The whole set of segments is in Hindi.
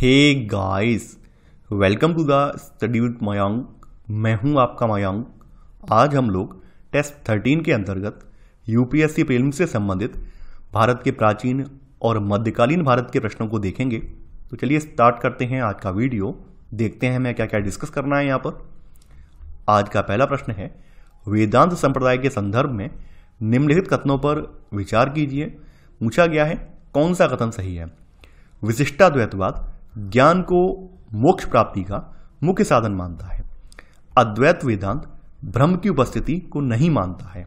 hey guys welcome to the study with Mayang मैं हूं आपका मायांग आज हम लोग टेस्ट थर्टीन के अंतर्गत यूपीएससी फिल्म से संबंधित भारत के प्राचीन और मध्यकालीन भारत के प्रश्नों को देखेंगे तो चलिए स्टार्ट करते हैं आज का वीडियो देखते हैं हमें क्या क्या डिस्कस करना है यहाँ पर आज का पहला प्रश्न है वेदांत संप्रदाय के संदर्भ में निम्नलिखित कथनों पर विचार कीजिए पूछा गया है कौन सा कथन सही है विशिष्टाद्वैतवाद ज्ञान को मोक्ष प्राप्ति का मुख्य साधन मानता है अद्वैत वेदांत ब्रह्म की उपस्थिति को नहीं मानता है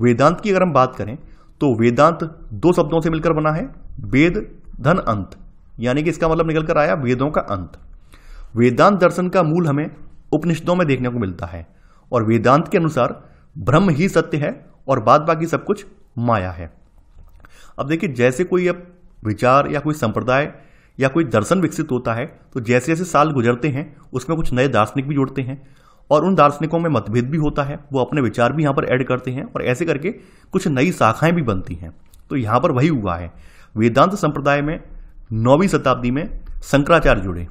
वेदांत की अगर हम बात करें तो वेदांत दो शब्दों से मिलकर बना है वेद धन अंत यानी कि इसका मतलब निकलकर आया वेदों का अंत वेदांत दर्शन का मूल हमें उपनिषदों में देखने को मिलता है और वेदांत के अनुसार ब्रह्म ही सत्य है और बाद बाकी सब कुछ माया है अब देखिए जैसे कोई अब विचार या कोई संप्रदाय या कोई दर्शन विकसित होता है तो जैसे जैसे साल गुजरते हैं उसमें कुछ नए दार्शनिक भी जुड़ते हैं और उन दार्शनिकों में मतभेद भी होता है वो अपने विचार भी यहाँ पर ऐड करते हैं और ऐसे करके कुछ नई शाखाएं भी बनती हैं तो यहाँ पर वही हुआ है वेदांत संप्रदाय में नौवीं शताब्दी में शंकराचार्य जुड़े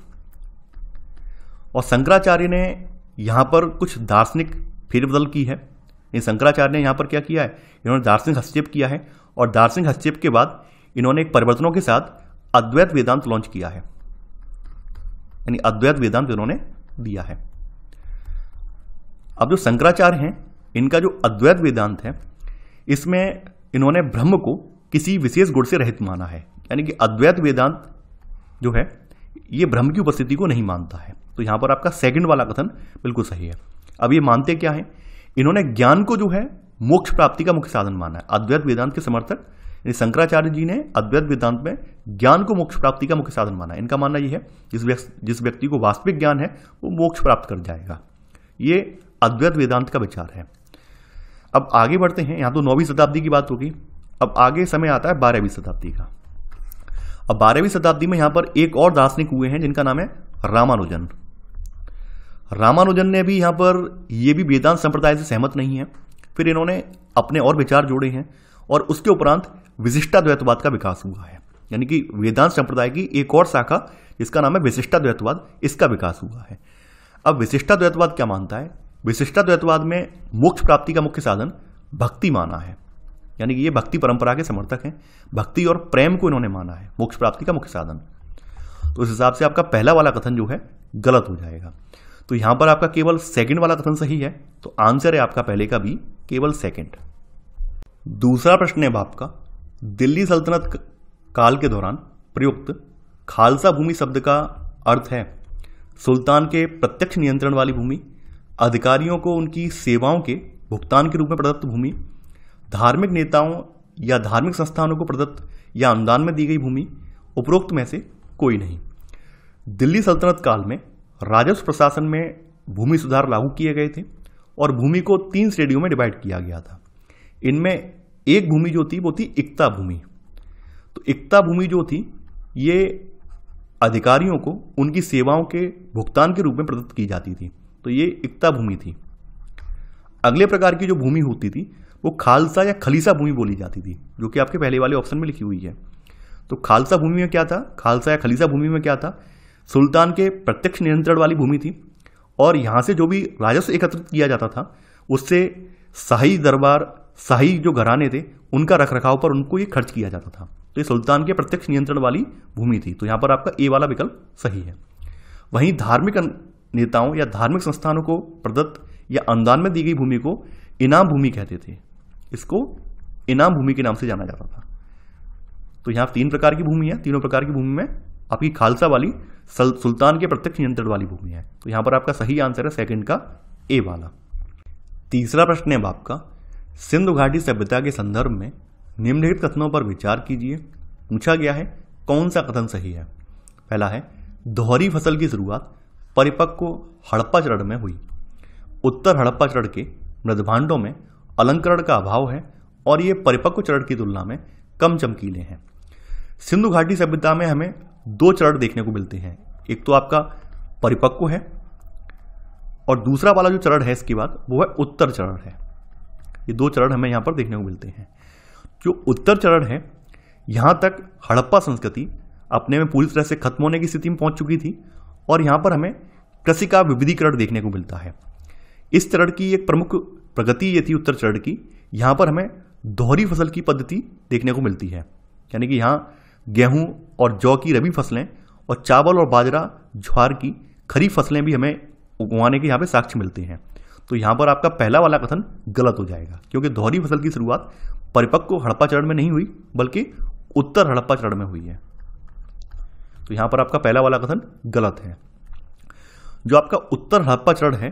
और शंकराचार्य ने यहाँ पर कुछ दार्शनिक फेरबदल की है इन शंकराचार्य ने यहाँ पर क्या किया है इन्होंने दार्शनिक हस्तक्षेप किया है और दार्शनिक हस्तक्षेप के बाद इन्होंने एक परिवर्तनों के साथ अद्वैत वेदांत लॉन्च किया है यानी अद्वैत वेदांत इन्होंने दिया है अब जो शंकराचार्य हैं इनका जो अद्वैत वेदांत है इसमें इन्होंने ब्रह्म को किसी विशेष गुण से रहित माना है यानी कि अद्वैत वेदांत जो है ये ब्रह्म की उपस्थिति को नहीं मानता है तो यहां पर आपका सेकंड वाला कथन बिल्कुल सही है अब ये मानते क्या है इन्होंने ज्ञान को जो है मोक्ष प्राप्ति का मुख्य साधन माना है अद्वैत वेदांत के समर्थक यानी शंकराचार्य जी ने अद्वैत वेदांत में ज्ञान को मोक्ष प्राप्ति का मुख्य साधन माना इनका मानना यह है जिस व्यक्ति जिस व्यक्ति को वास्तविक ज्ञान है वो मोक्ष प्राप्त कर जाएगा ये अद्वैत वेदांत का विचार है अब आगे बढ़ते हैं यहाँ तो नौवीं शताब्दी की बात होगी अब आगे समय आता है बारहवीं शताब्दी का अब बारहवीं शताब्दी में यहाँ पर एक और दार्शनिक हुए हैं जिनका नाम है रामानुजन रामानुजन ने भी यहाँ पर ये भी वेदांत संप्रदाय से सहमत नहीं है फिर इन्होंने अपने और विचार जोड़े हैं और उसके उपरांत विशिष्टा द्वैतवाद का विकास हुआ है यानी कि वेदांत संप्रदाय की एक और शाखा जिसका नाम है विशिष्टा द्वैतवाद इसका विकास हुआ है अब विशिष्टा द्वैतवाद क्या मानता है विशिष्टा द्वैतवाद में मोक्ष प्राप्ति का मुख्य साधन भक्ति माना है यानी कि ये भक्ति परंपरा के समर्थक हैं भक्ति और प्रेम को इन्होंने माना है मोक्ष प्राप्ति का मुख्य साधन तो इस हिसाब से आपका पहला वाला कथन जो है गलत हो जाएगा तो यहां पर आपका केवल सेकंड वाला कथन सही है तो आंसर है आपका पहले का भी केवल सेकंड दूसरा प्रश्न है बाप का दिल्ली सल्तनत काल के दौरान प्रयुक्त खालसा भूमि शब्द का अर्थ है सुल्तान के प्रत्यक्ष नियंत्रण वाली भूमि अधिकारियों को उनकी सेवाओं के भुगतान के रूप में प्रदत्त भूमि धार्मिक नेताओं या धार्मिक संस्थानों को प्रदत्त या अनुदान में दी गई भूमि उपरोक्त में से कोई नहीं दिल्ली सल्तनत काल में राजस्व प्रशासन में भूमि सुधार लागू किए गए थे और भूमि को तीन श्रेणियों में डिवाइड किया गया था इनमें एक भूमि जो थी वो थी एकता भूमि तो एकता भूमि जो थी ये अधिकारियों को उनकी सेवाओं के भुगतान के रूप में प्रदत्त की जाती थी तो ये एकता भूमि थी अगले प्रकार की जो भूमि होती थी वो खालसा या खलीसा भूमि बोली जाती थी जो कि आपके पहले वाले ऑप्शन में लिखी हुई है तो खालसा भूमि में क्या था खालसा या खलीसा भूमि में क्या था सुल्तान के प्रत्यक्ष नियंत्रण वाली भूमि थी और यहाँ से जो भी राजस्व एकत्रित किया जाता था उससे शाही दरबार शाही जो घराने थे उनका रख रखाव पर उनको ये खर्च किया जाता था तो ये सुल्तान के प्रत्यक्ष नियंत्रण वाली भूमि थी तो यहाँ पर आपका ए वाला विकल्प सही है वहीं धार्मिक नेताओं या धार्मिक संस्थानों को प्रदत्त या अनुदान में दी गई भूमि को इनाम भूमि कहते थे इसको इनाम भूमि के नाम से जाना जाता था तो यहाँ तीन प्रकार की भूमि है तीनों प्रकार की भूमि में आपकी खालसा वाली सुल्तान के प्रत्यक्ष नियंत्रण वाली भूमि है तो यहाँ पर आपका सही आंसर है सेकंड का ए वाला तीसरा प्रश्न है अब आपका सिंधु घाटी सभ्यता के संदर्भ में निम्नलिखित कथनों पर विचार कीजिए पूछा गया है कौन सा कथन सही है पहला है दोहरी फसल की शुरुआत परिपक्व हड़प्पा चरण में हुई उत्तर हड़प्पा चरण के मृदभांडों में अलंकरण का अभाव है और ये परिपक्व चरण की तुलना में कम चमकीले हैं सिंधु घाटी सभ्यता में हमें दो चरण देखने को मिलते हैं एक तो आपका परिपक्व है और दूसरा वाला जो चरण है इसके बाद वो है उत्तर चरण है ये दो चरण हमें यहाँ पर देखने को मिलते हैं जो उत्तर चरण है यहाँ तक हड़प्पा संस्कृति अपने में पूरी तरह से खत्म होने की स्थिति में पहुँच चुकी थी और यहाँ पर हमें कृषि का विविधीकरण देखने को मिलता है इस चरण की एक प्रमुख प्रगति ये थी उत्तर चरण की यहाँ पर हमें दोहरी फसल की पद्धति देखने को मिलती है यानी कि यहाँ गेहूँ और जौ की रबी फसलें और चावल और बाजरा ज्वार की खरीफ फसलें भी हमें उगवाने के यहाँ पे साक्ष्य मिलते हैं तो यहां पर आपका पहला वाला कथन गलत हो जाएगा क्योंकि दोहरी फसल की शुरुआत परिपक्व हड़प्पा चरण में नहीं हुई बल्कि उत्तर हड़प्पा चरण में हुई है तो यहां पर आपका पहला वाला कथन गलत है जो आपका उत्तर हड़प्पा चरण है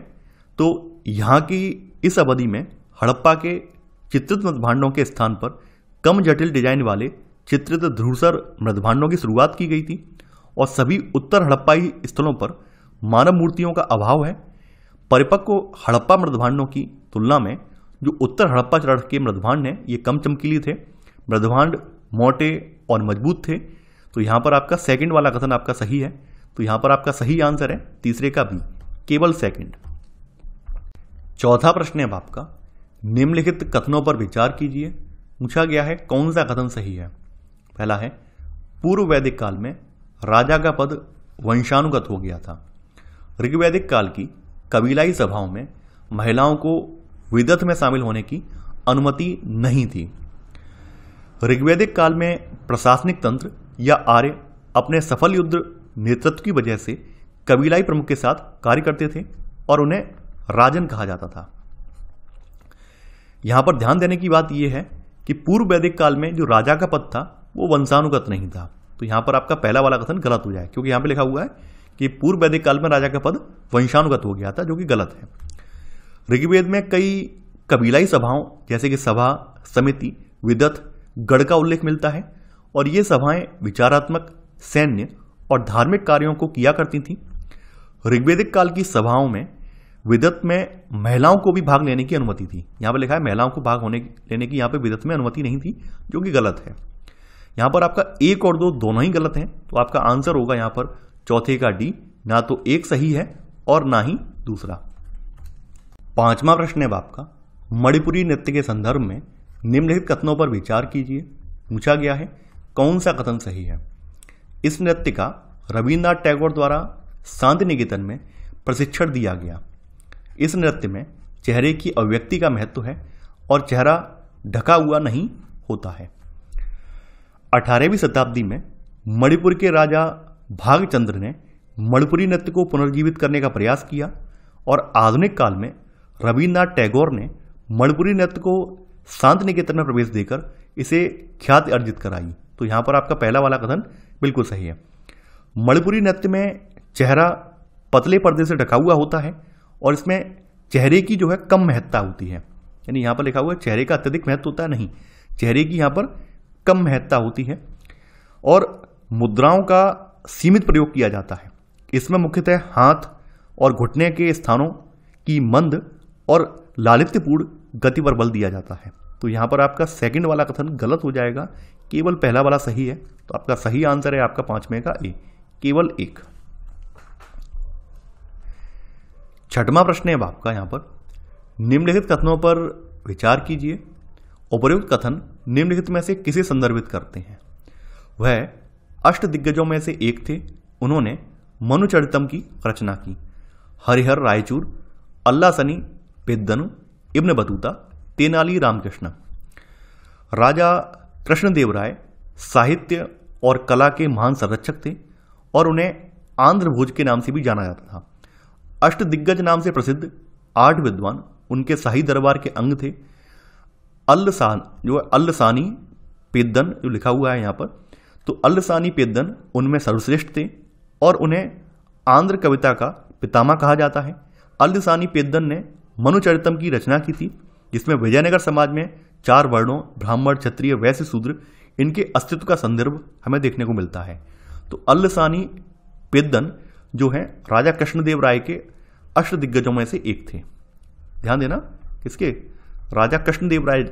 तो यहां की इस अवधि में हड़प्पा के चित्रित मृदभांडों के स्थान पर कम जटिल डिजाइन वाले चित्रित ध्रुसर मृदभांडों की शुरुआत की गई थी और सभी उत्तर हड़प्पाई स्थलों पर मानव मूर्तियों का अभाव है परिपक्व हड़प्पा मृदभांडों की तुलना में जो उत्तर हड़प्पा चरण के मृदभांड हैं ये कम चमकीले थे मृदभांड मोटे और मजबूत थे तो यहाँ पर आपका सेकंड वाला कथन आपका सही है तो यहाँ पर आपका सही आंसर है तीसरे का भी केवल सेकंड चौथा प्रश्न है आपका निम्नलिखित कथनों पर विचार कीजिए पूछा गया है कौन सा कथन सही है पहला है पूर्व वैदिक काल में राजा का पद वंशानुगत हो गया था ऋग्वैदिक काल की कबीलाई सभाओं में महिलाओं को विदत में शामिल होने की अनुमति नहीं थी ऋग्वेदिक काल में प्रशासनिक तंत्र या आर्य अपने सफल युद्ध नेतृत्व की वजह से कबीलाई प्रमुख के साथ कार्य करते थे और उन्हें राजन कहा जाता था यहां पर ध्यान देने की बात यह है कि पूर्व वैदिक काल में जो राजा का पद था वो वंशानुगत नहीं था तो यहां पर आपका पहला वाला कथन गलत हो जाए क्योंकि यहां पे लिखा हुआ है कि पूर्व वैदिक काल में राजा का पद वंशानुगत हो गया था जो कि गलत है ऋग्वेद में कई कबीलाई सभाओं जैसे कि सभा समिति विदत गढ़ का उल्लेख मिलता है और ये सभाएं विचारात्मक सैन्य और धार्मिक कार्यों को किया करती थीं ऋग्वेदिक काल की सभाओं में विदत में महिलाओं को भी भाग लेने की अनुमति थी यहाँ पर लिखा है महिलाओं को भाग होने लेने की यहाँ पर विदत में अनुमति नहीं थी जो कि गलत है यहाँ पर आपका एक और दो दोनों ही गलत हैं तो आपका आंसर होगा यहाँ पर चौथे का डी ना तो एक सही है और ना ही दूसरा पांचवा प्रश्न है आपका मणिपुरी नृत्य के संदर्भ में निम्नलिखित कथनों पर विचार कीजिए पूछा गया है कौन सा कथन सही है इस नृत्य का रविन्द्रनाथ टैगोर द्वारा शांति निकेतन में प्रशिक्षण दिया गया इस नृत्य में चेहरे की अभिव्यक्ति का महत्व है और चेहरा ढका हुआ नहीं होता है अठारहवीं शताब्दी में मणिपुर के राजा भागचंद्र ने मणिपुरी नृत्य को पुनर्जीवित करने का प्रयास किया और आधुनिक काल में रविन्द्रनाथ टैगोर ने मणिपुरी नृत्य को शांत निकेतन में प्रवेश देकर इसे ख्याति अर्जित कराई तो यहाँ पर आपका पहला वाला कथन बिल्कुल सही है मणिपुरी नृत्य में चेहरा पतले पर्दे से ढका हुआ होता है और इसमें चेहरे की जो है कम महत्ता होती है यानी यहाँ पर लिखा हुआ है चेहरे का अत्यधिक महत्व होता है नहीं चेहरे की यहाँ पर कम महत्ता होती है और मुद्राओं का सीमित प्रयोग किया जाता है इसमें मुख्यतः हाथ और घुटने के स्थानों की मंद और लालित्यपूर्ण गति पर बल दिया जाता है तो यहाँ पर आपका सेकंड वाला कथन गलत हो जाएगा केवल पहला वाला सही है तो आपका सही आंसर है आपका पांचवें का ए केवल एक छठवां प्रश्न है अब आपका यहाँ पर निम्नलिखित कथनों पर विचार कीजिए उपयुक्त कथन निम्नलिखित में से किसे संदर्भित करते हैं वह अष्ट दिग्गजों में से एक थे उन्होंने मनुचरितम की रचना की Harihar Raichur Allasani Peddana Ibn Battuta Tenali Ramakrishna Raja Krishnadeva Raya साहित्य और कला के महान संरक्षक थे और उन्हें आंध्र भोज के नाम से भी जाना जाता था अष्ट दिग्गज नाम से प्रसिद्ध आठ विद्वान उनके शाही दरबार के अंग थे अल्लसान जो अल्लसानी पेदन जो लिखा हुआ है यहाँ पर तो अल्लसानी पेद्दन उनमें सर्वश्रेष्ठ थे और उन्हें आंध्र कविता का पितामा कहा जाता है अल्लसानी पेद्दन ने मनुचरितम की रचना की थी जिसमें विजयनगर समाज में चार वर्णों ब्राह्मण क्षत्रिय वैश्य शूद्र इनके अस्तित्व का संदर्भ हमें देखने को मिलता है तो अल्लसानी पेद्दन जो हैं राजा कृष्णदेव राय के अष्ट दिग्गजों में से एक थे ध्यान देना किसके राजा कृष्णदेव राय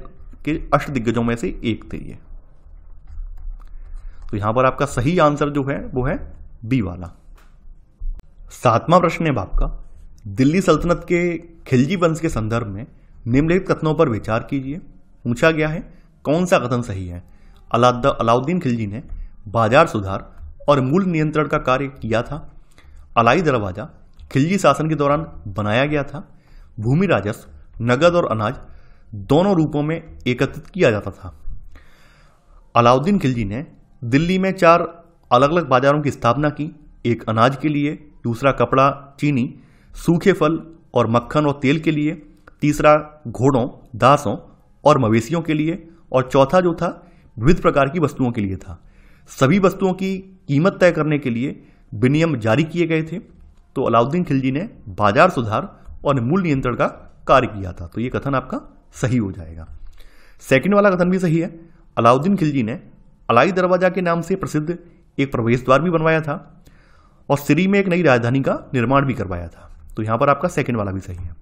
के अष्ट दिग्गजों में से एक थे ये तो यहां पर आपका सही आंसर जो है वो है बी वाला सातवां प्रश्न है बाप का दिल्ली सल्तनत के खिलजी वंश के संदर्भ में निम्नलिखित कथनों पर विचार कीजिए पूछा गया है कौन सा कथन सही है अलाउद्दीन खिलजी ने बाजार सुधार और मूल नियंत्रण का कार्य किया था अलाई दरवाजा खिलजी शासन के दौरान बनाया गया था भूमि राजस्व नगद और अनाज दोनों रूपों में एकत्रित किया जाता था अलाउद्दीन खिलजी ने दिल्ली में चार अलग अलग बाजारों की स्थापना की एक अनाज के लिए दूसरा कपड़ा चीनी सूखे फल और मक्खन और तेल के लिए तीसरा घोड़ों दासों और मवेशियों के लिए और चौथा जो था विविध प्रकार की वस्तुओं के लिए था सभी वस्तुओं की कीमत तय करने के लिए विनियम जारी किए गए थे तो अलाउद्दीन खिलजी ने बाजार सुधार और मूल्य नियंत्रण का कार्य किया था तो ये कथन आपका सही हो जाएगा सेकंड वाला कथन भी सही है अलाउद्दीन खिलजी ने अलाई दरवाजा के नाम से प्रसिद्ध एक प्रवेश द्वार भी बनवाया था और सिरी में एक नई राजधानी का निर्माण भी करवाया था तो यहाँ पर आपका सेकेंड वाला भी सही है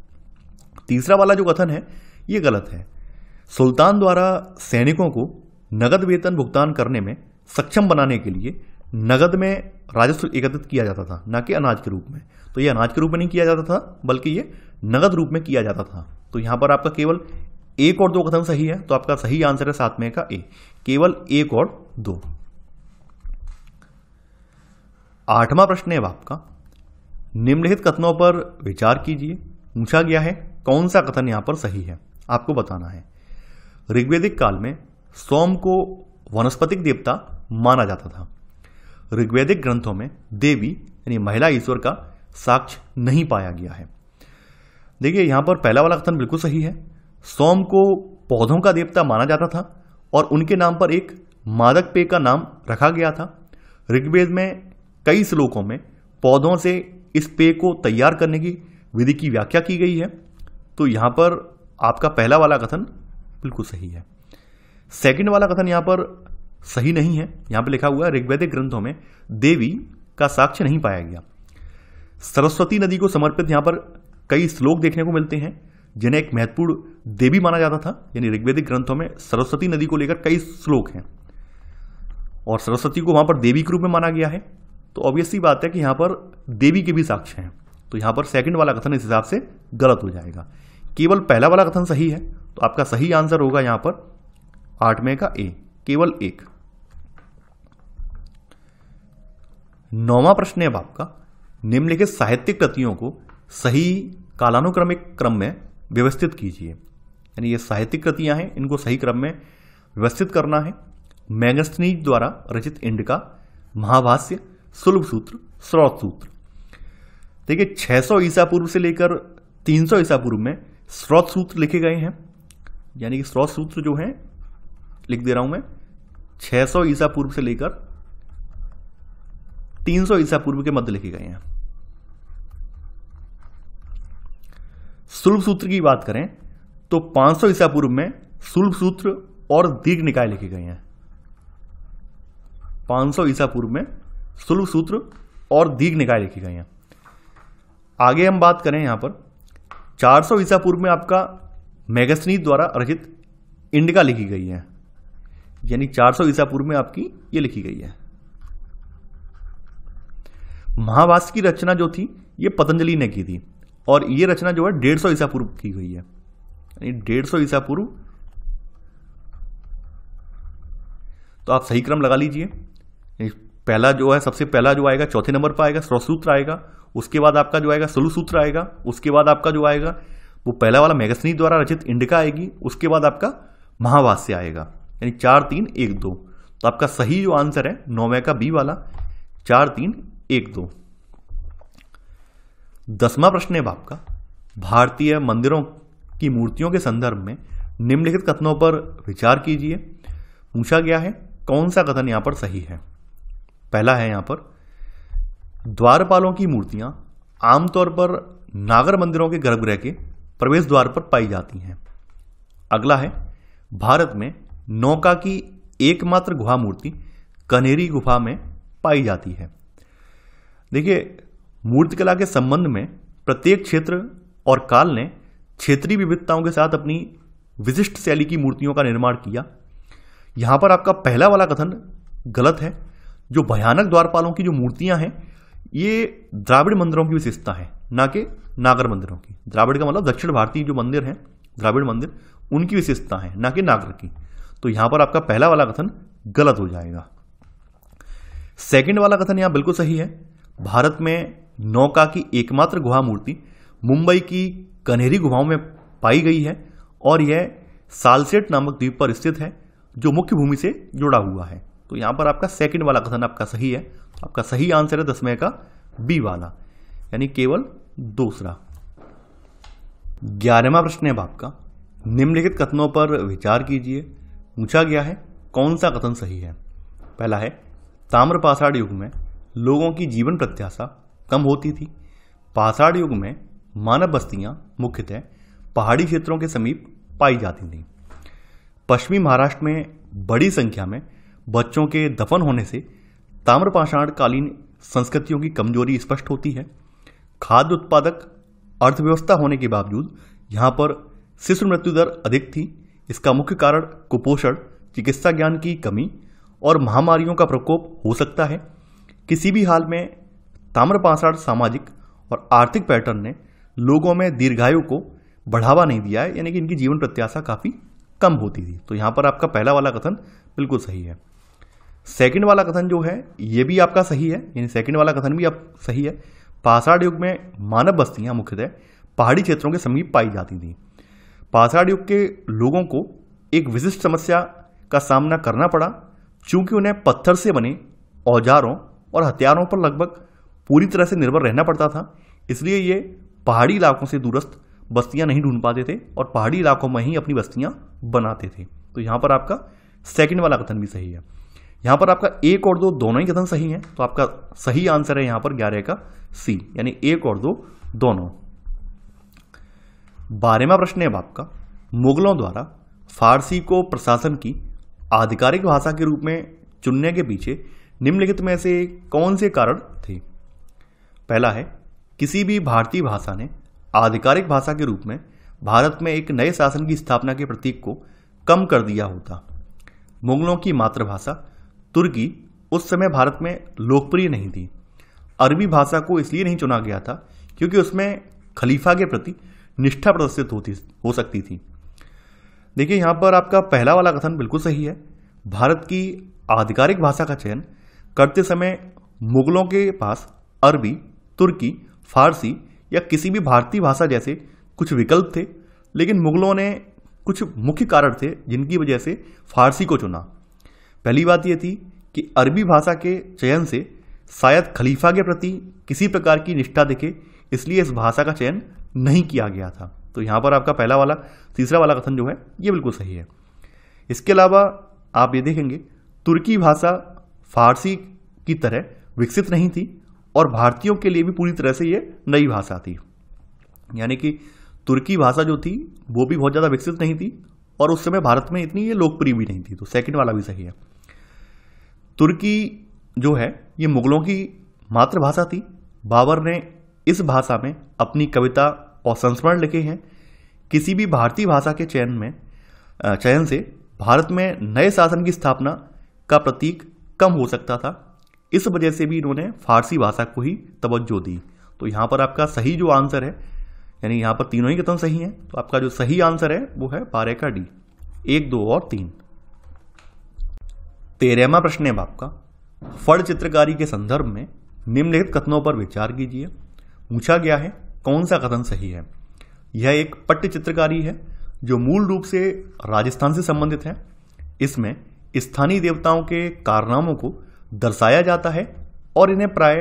तीसरा वाला जो कथन है यह गलत है सुल्तान द्वारा सैनिकों को नगद वेतन भुगतान करने में सक्षम बनाने के लिए नगद में राजस्व एकत्रित किया जाता था ना कि अनाज के रूप में तो यह अनाज के रूप में नहीं किया जाता था बल्कि यह नगद रूप में किया जाता था तो यहाँ पर आपका केवल एक और दो कथन सही है तो आपका सही आंसर है साथ में का ए केवल एक और दो आठवां प्रश्न है आपका निम्नलिखित कथनों पर विचार कीजिए पूछा गया है कौन सा कथन यहां पर सही है आपको बताना है ऋग्वेदिक काल में सोम को वनस्पतिक देवता माना जाता था ऋग्वेदिक ग्रंथों में देवी यानी महिला ईश्वर का साक्ष्य नहीं पाया गया है देखिए यहां पर पहला वाला कथन बिल्कुल सही है सोम को पौधों का देवता माना जाता था और उनके नाम पर एक मादक पेय का नाम रखा गया था ऋग्वेद में कई श्लोकों में पौधों से इस पेय को तैयार करने की विधि की व्याख्या की गई है तो यहाँ पर आपका पहला वाला कथन बिल्कुल सही है सेकंड वाला कथन यहाँ पर सही नहीं है यहाँ पर लिखा हुआ है ऋग्वेदिक ग्रंथों में देवी का साक्ष्य नहीं पाया गया सरस्वती नदी को समर्पित यहाँ पर कई श्लोक देखने को मिलते हैं जिन्हें एक महत्वपूर्ण देवी माना जाता था यानी ऋग्वेदिक ग्रंथों में सरस्वती नदी को लेकर कई श्लोक हैं और सरस्वती को वहाँ पर देवी के रूप में माना गया है तो ऑब्वियसली बात है कि यहाँ पर देवी के भी साक्ष्य हैं तो यहाँ पर सेकंड वाला कथन इस हिसाब से गलत हो जाएगा केवल पहला वाला कथन सही है तो आपका सही आंसर होगा यहाँ पर आठ में का ए केवल एक नौवा प्रश्न है अब आपका निम्नलिखित साहित्यिक कृतियों को सही कालानुक्रमिक क्रम में व्यवस्थित कीजिए यानी ये साहित्यिक कृतियाँ हैं इनको सही क्रम में व्यवस्थित करना है मैगस्थनीज द्वारा रचित इंड का महाभाष्य सुलभ सूत्र स्रोत सूत्र देखिए 600 ईसा पूर्व से लेकर 300 ईसा पूर्व में स्रोत सूत्र लिखे गए हैं यानी कि स्रोत सूत्र जो हैं लिख दे रहा हूं मैं 600 ईसा पूर्व से लेकर 300 ईसा पूर्व के मध्य लिखे गए हैं शुल्भ सूत्र की बात करें तो 500 सौ ईसा पूर्व में शुल्भ सूत्र और दीर्घ निकाय लिखे गए हैं 500 सौ ईसा पूर्व में शुल्भ सूत्र और दीर्घ निकाय लिखे गए हैं आगे हम बात करें यहां पर 400 सौ ईसा पूर्व में आपका मैगसनी द्वारा रचित इंडिका लिखी गई है यानी 400 सौ ईसा पूर्व में आपकी ये लिखी गई है महावास की रचना जो थी ये पतंजलि ने की थी और ये रचना जो है डेढ़ सौ ईसा पूर्व की हुई है यानी डेढ़ सौ ईसा पूर्व तो आप सही क्रम लगा लीजिए पहला जो है सबसे पहला जो आएगा चौथे नंबर पर आएगा सूत्र आएगा उसके बाद आपका जो आएगा सूत्र आएगा उसके बाद आपका जो आएगा वो पहला वाला मैगसनी द्वारा रचित इंडिका आएगी उसके बाद आपका महावास्य आएगा यानी चार तीन एक दो तो आपका सही जो आंसर है नौवे का बी वाला चार तीन एक दो दसवां प्रश्न है आपका भारतीय मंदिरों की मूर्तियों के संदर्भ में निम्नलिखित कथनों पर विचार कीजिए पूछा गया है कौन सा कथन यहां पर सही है पहला है यहां पर द्वारपालों की मूर्तियां आमतौर पर नागर मंदिरों के गर्भगृह के प्रवेश द्वार पर पाई जाती हैं अगला है भारत में नौका की एकमात्र गुहा मूर्ति कनेरी गुफा में पाई जाती है देखिए मूर्तिकला के संबंध में प्रत्येक क्षेत्र और काल ने क्षेत्रीय विविधताओं के साथ अपनी विशिष्ट शैली की मूर्तियों का निर्माण किया यहाँ पर आपका पहला वाला कथन गलत है जो भयानक द्वारपालों की जो मूर्तियाँ हैं ये द्राविड़ मंदिरों की विशेषता है ना कि नागर मंदिरों की द्राविड़ का मतलब दक्षिण भारतीय जो मंदिर हैं द्राविड़ मंदिर उनकी विशेषता है ना कि नागर की तो यहाँ पर आपका पहला वाला कथन गलत हो जाएगा सेकंड वाला कथन यहाँ बिल्कुल सही है भारत में नौका की एकमात्र गुहा मूर्ति मुंबई की कन्हेरी गुहाओं में पाई गई है और यह सालसेट नामक द्वीप पर स्थित है जो मुख्य भूमि से जुड़ा हुआ है तो यहां पर आपका सेकंड वाला कथन आपका सही है आपका सही आंसर है दसवें का बी वाला यानी केवल दूसरा ग्यारहवा प्रश्न है आपका निम्नलिखित कथनों पर विचार कीजिए पूछा गया है कौन सा कथन सही है पहला है ताम्रपाषाण युग में लोगों की जीवन प्रत्याशा कम होती थी पाषाण युग में मानव बस्तियां मुख्यतः पहाड़ी क्षेत्रों के समीप पाई जाती थीं पश्चिमी महाराष्ट्र में बड़ी संख्या में बच्चों के दफन होने से ताम्रपाषाणकालीन संस्कृतियों की कमजोरी स्पष्ट होती है खाद्य उत्पादक अर्थव्यवस्था होने के बावजूद यहाँ पर शिशु मृत्यु दर अधिक थी इसका मुख्य कारण कुपोषण चिकित्सा ज्ञान की कमी और महामारियों का प्रकोप हो सकता है किसी भी हाल में ताम्रपाषाण सामाजिक और आर्थिक पैटर्न ने लोगों में दीर्घायु को बढ़ावा नहीं दिया है यानी कि इनकी जीवन प्रत्याशा काफ़ी कम होती थी तो यहाँ पर आपका पहला वाला कथन बिल्कुल सही है सेकंड वाला कथन जो है ये भी आपका सही है यानी सेकंड वाला कथन भी आप सही है पाषाण युग में मानव बस्तियाँ मुख्यतः पहाड़ी क्षेत्रों के समीप पाई जाती थी पाषाण युग के लोगों को एक विशिष्ट समस्या का सामना करना पड़ा चूँकि उन्हें पत्थर से बने औजारों और हथियारों पर लगभग पूरी तरह से निर्भर रहना पड़ता था इसलिए ये पहाड़ी इलाकों से दूरस्थ बस्तियाँ नहीं ढूंढ पाते थे और पहाड़ी इलाकों में ही अपनी बस्तियाँ बनाते थे तो यहाँ पर आपका सेकंड वाला कथन भी सही है यहाँ पर आपका एक और दो दोनों ही कथन सही है तो आपका सही आंसर है यहाँ पर ग्यारह का सी यानी एक और दो दोनों बारहवा प्रश्न है अब आपका मुगलों द्वारा फारसी को प्रशासन की आधिकारिक भाषा के रूप में चुनने के पीछे निम्नलिखित में से कौन से कारण थे पहला है किसी भी भारतीय भाषा ने आधिकारिक भाषा के रूप में भारत में एक नए शासन की स्थापना के प्रतीक को कम कर दिया होता मुगलों की मातृभाषा तुर्की उस समय भारत में लोकप्रिय नहीं थी अरबी भाषा को इसलिए नहीं चुना गया था क्योंकि उसमें खलीफा के प्रति निष्ठा प्रदर्शित होती हो सकती थी देखिए यहाँ पर आपका पहला वाला कथन बिल्कुल सही है भारत की आधिकारिक भाषा का चयन करते समय मुगलों के पास अरबी तुर्की फारसी या किसी भी भारतीय भाषा जैसे कुछ विकल्प थे लेकिन मुगलों ने कुछ मुख्य कारण थे जिनकी वजह से फारसी को चुना पहली बात यह थी कि अरबी भाषा के चयन से शायद खलीफा के प्रति किसी प्रकार की निष्ठा दिखे इसलिए इस भाषा का चयन नहीं किया गया था तो यहाँ पर आपका पहला वाला तीसरा वाला कथन जो है ये बिल्कुल सही है इसके अलावा आप ये देखेंगे तुर्की भाषा फारसी की तरह विकसित नहीं थी और भारतीयों के लिए भी पूरी तरह से ये नई भाषा थी यानी कि तुर्की भाषा जो थी वो भी बहुत ज़्यादा विकसित नहीं थी और उस समय भारत में इतनी ये लोकप्रिय भी नहीं थी तो सेकंड वाला भी सही है तुर्की जो है ये मुगलों की मातृभाषा थी बाबर ने इस भाषा में अपनी कविता और संस्मरण लिखे हैं किसी भी भारतीय भाषा के चयन में चयन से भारत में नए शासन की स्थापना का प्रतीक कम हो सकता था इस वजह से भी इन्होंने फारसी भाषा को ही तवज्जो दी तो यहाँ पर आपका सही जो आंसर है यानी यहाँ पर तीनों ही कथन सही हैं तो आपका जो सही आंसर है वो है बारह का डी एक दो और तीन तेरहवा प्रश्न है आपका फड़ चित्रकारी के संदर्भ में निम्नलिखित कथनों पर विचार कीजिए पूछा गया है कौन सा कथन सही है यह एक पट्ट चित्रकारी है जो मूल रूप से राजस्थान से संबंधित है इसमें स्थानीय देवताओं के कारनामों को दर्शाया जाता है और इन्हें प्राय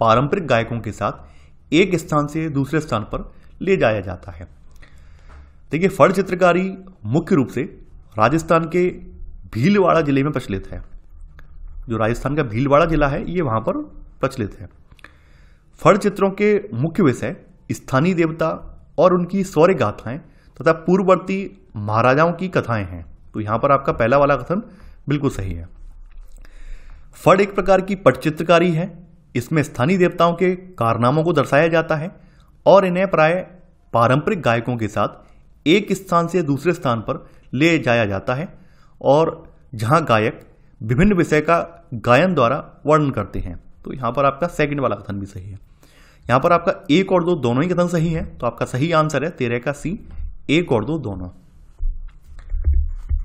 पारंपरिक गायकों के साथ एक स्थान से दूसरे स्थान पर ले जाया जाता है देखिए फड़ चित्रकारी मुख्य रूप से राजस्थान के भीलवाड़ा जिले में प्रचलित है जो राजस्थान का भीलवाड़ा जिला है ये वहाँ पर प्रचलित है फड़ चित्रों के मुख्य विषय स्थानीय देवता और उनकी सौर्य गाथाएं तथा पूर्ववर्ती महाराजाओं की कथाएं हैं तो यहाँ पर आपका पहला वाला कथन बिल्कुल सही है फड़ एक प्रकार की पटचित्रकारी है इसमें स्थानीय देवताओं के कारनामों को दर्शाया जाता है और इन्हें प्राय पारंपरिक गायकों के साथ एक स्थान से दूसरे स्थान पर ले जाया जाता है और जहाँ गायक विभिन्न विषय का गायन द्वारा वर्णन करते हैं तो यहाँ पर आपका सेकंड वाला कथन भी सही है यहाँ पर आपका एक और दो दोनों ही कथन सही है तो आपका सही आंसर है तेरह का सी एक और दो दोनों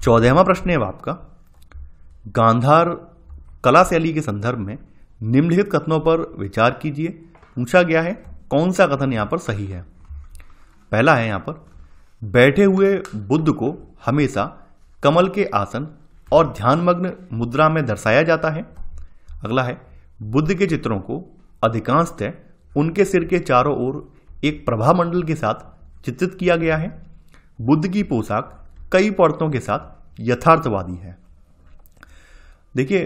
चौदहवा प्रश्न है आपका गांधार कला शैली के संदर्भ में निम्नलिखित कथनों पर विचार कीजिए पूछा गया है कौन सा कथन यहाँ पर सही है पहला है यहाँ पर बैठे हुए बुद्ध को हमेशा कमल के आसन और ध्यानमग्न मुद्रा में दर्शाया जाता है अगला है बुद्ध के चित्रों को अधिकांशतः उनके सिर के चारों ओर एक प्रभा मंडल के साथ चित्रित किया गया है बुद्ध की पोशाक कई परतों के साथ यथार्थवादी है देखिए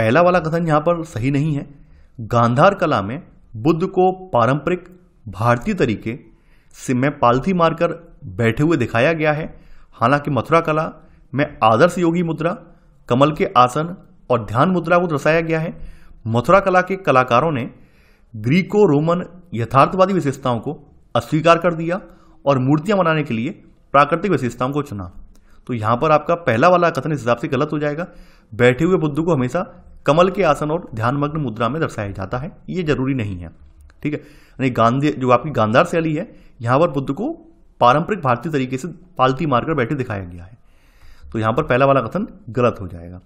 पहला वाला कथन यहाँ पर सही नहीं है गांधार कला में बुद्ध को पारंपरिक भारतीय तरीके से में पालथी मारकर बैठे हुए दिखाया गया है हालांकि मथुरा कला में आदर्श योगी मुद्रा कमल के आसन और ध्यान मुद्रा को दर्शाया गया है मथुरा कला के कलाकारों ने ग्रीको रोमन यथार्थवादी विशेषताओं को अस्वीकार कर दिया और मूर्तियां बनाने के लिए प्राकृतिक विशेषताओं को चुना तो यहाँ पर आपका पहला वाला कथन इस हिसाब से गलत हो जाएगा बैठे हुए बुद्ध को हमेशा कमल के आसन और ध्यानमग्न मुद्रा में दर्शाया जाता है ये जरूरी नहीं है ठीक है यानी गांधी जो आपकी गांधार शैली है यहाँ पर बुद्ध को पारंपरिक भारतीय तरीके से पालती मारकर बैठे दिखाया गया है तो यहाँ पर पहला वाला कथन गलत हो जाएगा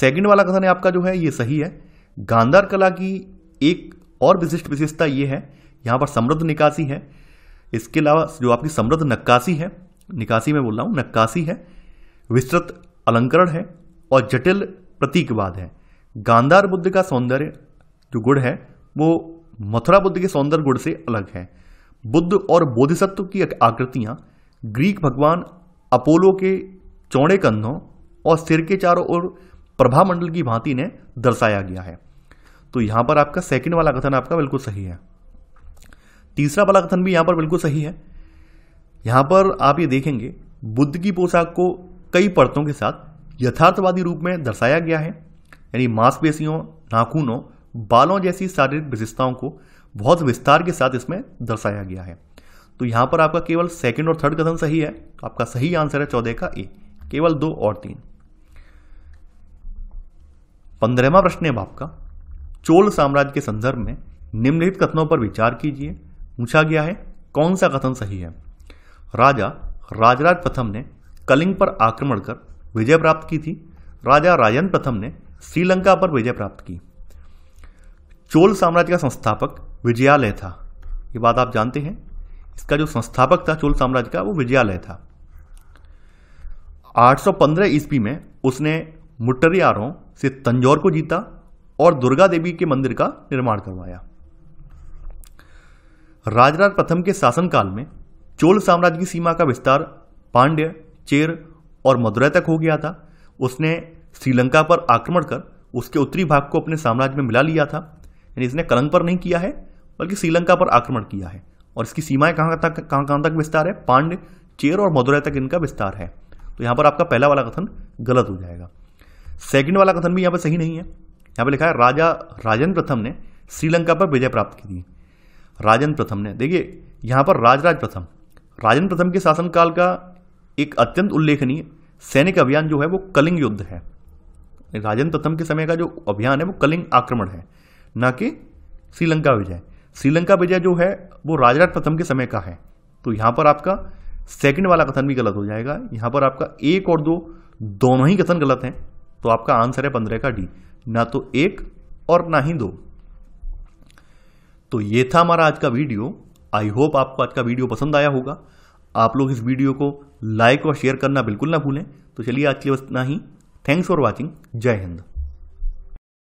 सेकंड वाला कथन है आपका जो है ये सही है गांधार कला की एक और विशिष्ट विशेषता ये है यहाँ पर समृद्ध निकासी है इसके अलावा जो आपकी समृद्ध नक्काशी है निकासी में बोल रहा हूँ नक्काशी है विस्तृत अलंकरण है और जटिल प्रतीकवाद है गांधार बुद्ध का सौंदर्य जो गुण है वो मथुरा बुद्ध के सौंदर्य गुण से अलग है बुद्ध और बोधिसत्व की आकृतियां ग्रीक भगवान अपोलो के चौड़े कंधों और सिर के चारों ओर प्रभा मंडल की भांति ने दर्शाया गया है तो यहां पर आपका सेकंड वाला कथन आपका बिल्कुल सही है तीसरा वाला कथन भी यहाँ पर बिल्कुल सही है यहां पर आप ये देखेंगे बुद्ध की पोशाक को कई परतों के साथ यथार्थवादी रूप में दर्शाया गया है यानी मांसपेशियों नाखूनों बालों जैसी शारीरिक विशेषताओं को बहुत विस्तार के साथ इसमें दर्शाया गया है तो यहाँ पर आपका केवल सेकेंड और थर्ड कथन सही है आपका सही आंसर है चौदह का ए केवल दो और तीन पंद्रहवा प्रश्न है आपका चोल साम्राज्य के संदर्भ में निम्नलिखित कथनों पर विचार कीजिए पूछा गया है कौन सा कथन सही है राजा राजराज प्रथम ने कलिंग पर आक्रमण कर विजय प्राप्त की थी राजा राजन प्रथम ने श्रीलंका पर विजय प्राप्त की चोल साम्राज्य का संस्थापक विजयालय था ये बात आप जानते हैं इसका जो संस्थापक था चोल साम्राज्य का वो विजयालय था 815 ईस्वी में उसने मुटरियारों से तंजौर को जीता और दुर्गा देवी के मंदिर का निर्माण करवाया राजराज प्रथम के शासनकाल में चोल साम्राज्य की सीमा का विस्तार पांड्य चेर और मदुरै तक हो गया था उसने श्रीलंका पर आक्रमण कर उसके उत्तरी भाग को अपने साम्राज्य में मिला लिया था यानी इसने कलंग पर नहीं किया है बल्कि श्रीलंका पर आक्रमण किया है और इसकी सीमाएं कहाँ तक कहाँ कहाँ तक विस्तार है पांड्य चेर और मदुरै तक इनका विस्तार है तो यहाँ पर आपका पहला वाला कथन गलत हो जाएगा सेकंड वाला कथन भी यहाँ पर सही नहीं है यहाँ पर लिखा है राजा राजन प्रथम ने श्रीलंका पर विजय प्राप्त की थी राजन प्रथम ने देखिए यहाँ पर राजराज प्रथम राजन प्रथम के शासनकाल का एक अत्यंत उल्लेखनीय सैनिक अभियान जो है वो कलिंग युद्ध है राजन प्रथम के समय का जो अभियान है वो कलिंग आक्रमण है ना कि श्रीलंका विजय श्रीलंका विजय जो है वो राजराज प्रथम के समय का है तो यहां पर आपका सेकंड वाला कथन भी गलत हो जाएगा यहां पर आपका एक और दो दोनों ही कथन गलत हैं तो आपका आंसर है पंद्रह का डी ना तो एक और ना ही दो तो ये था हमारा आज का वीडियो आई होप आपको आज का वीडियो पसंद आया होगा आप लोग इस वीडियो को लाइक और शेयर करना बिल्कुल ना भूलें तो चलिए आज के लिए बस इतना ही थैंक्स फॉर वॉचिंग जय हिंद